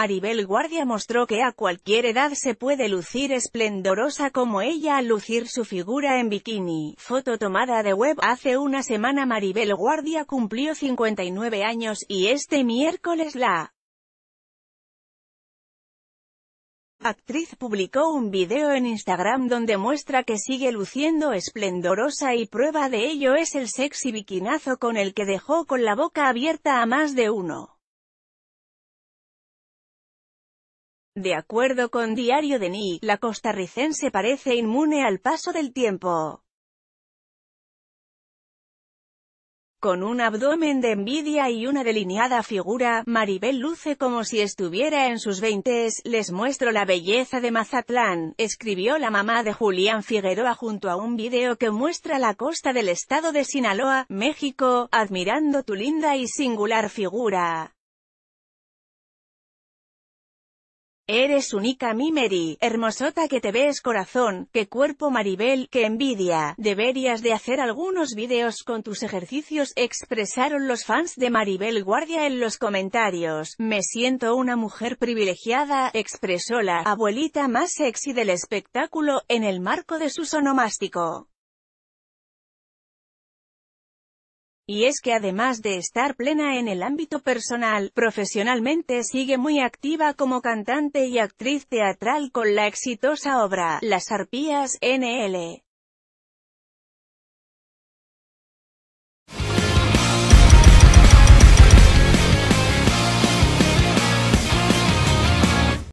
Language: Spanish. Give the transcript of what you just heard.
Maribel Guardia mostró que a cualquier edad se puede lucir esplendorosa como ella al lucir su figura en bikini. Foto tomada de web hace una semana Maribel Guardia cumplió 59 años, y este miércoles la actriz publicó un video en Instagram donde muestra que sigue luciendo esplendorosa y prueba de ello es el sexy bikinazo con el que dejó con la boca abierta a más de uno. De acuerdo con Diario de Ni, la costarricense parece inmune al paso del tiempo. Con un abdomen de envidia y una delineada figura, Maribel luce como si estuviera en sus veintes, les muestro la belleza de Mazatlán, escribió la mamá de Julián Figueroa junto a un video que muestra la costa del estado de Sinaloa, México, admirando tu linda y singular figura. Eres única Mimeri, hermosota que te ves corazón, que cuerpo Maribel, que envidia, deberías de hacer algunos videos con tus ejercicios, expresaron los fans de Maribel Guardia en los comentarios. Me siento una mujer privilegiada, expresó la abuelita más sexy del espectáculo, en el marco de su sonomástico. Y es que además de estar plena en el ámbito personal, profesionalmente sigue muy activa como cantante y actriz teatral con la exitosa obra Las Arpías, NL.